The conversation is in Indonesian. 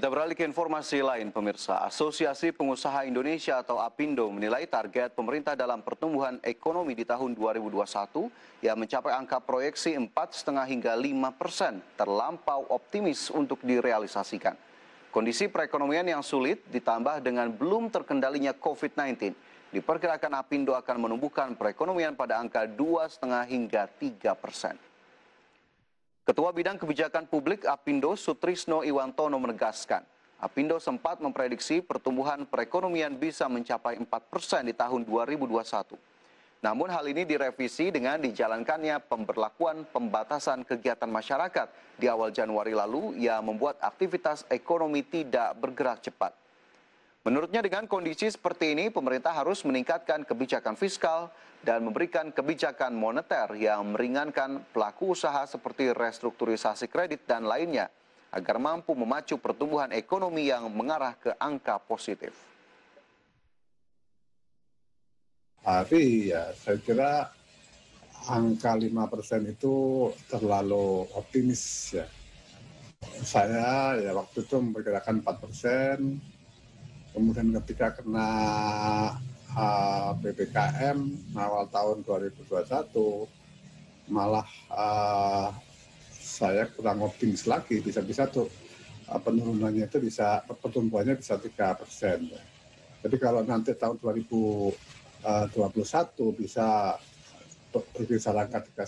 Kita beralih ke informasi lain, pemirsa. Asosiasi Pengusaha Indonesia atau APindo menilai target pemerintah dalam pertumbuhan ekonomi di tahun 2021 yang mencapai angka proyeksi 4,5 hingga 5 persen terlampau optimis untuk direalisasikan. Kondisi perekonomian yang sulit ditambah dengan belum terkendalinya COVID-19 diperkirakan APindo akan menumbuhkan perekonomian pada angka 2,5 hingga 3 persen. Ketua Bidang Kebijakan Publik Apindo Sutrisno Iwantono menegaskan, Apindo sempat memprediksi pertumbuhan perekonomian bisa mencapai 4 persen di tahun 2021. Namun hal ini direvisi dengan dijalankannya pemberlakuan pembatasan kegiatan masyarakat di awal Januari lalu yang membuat aktivitas ekonomi tidak bergerak cepat. Menurutnya dengan kondisi seperti ini, pemerintah harus meningkatkan kebijakan fiskal dan memberikan kebijakan moneter yang meringankan pelaku usaha seperti restrukturisasi kredit dan lainnya agar mampu memacu pertumbuhan ekonomi yang mengarah ke angka positif. Tapi ya saya kira angka 5% itu terlalu optimis ya. Saya ya waktu itu memperkirakan 4 persen, kemudian ketika kena uh, eh, PPKM awal tahun 2021 malah uh, saya kurang optimis lagi bisa-bisa tuh eh, penurunannya itu bisa pertumbuhannya bisa tiga persen. Jadi kalau nanti tahun 2021 bisa berkisar angka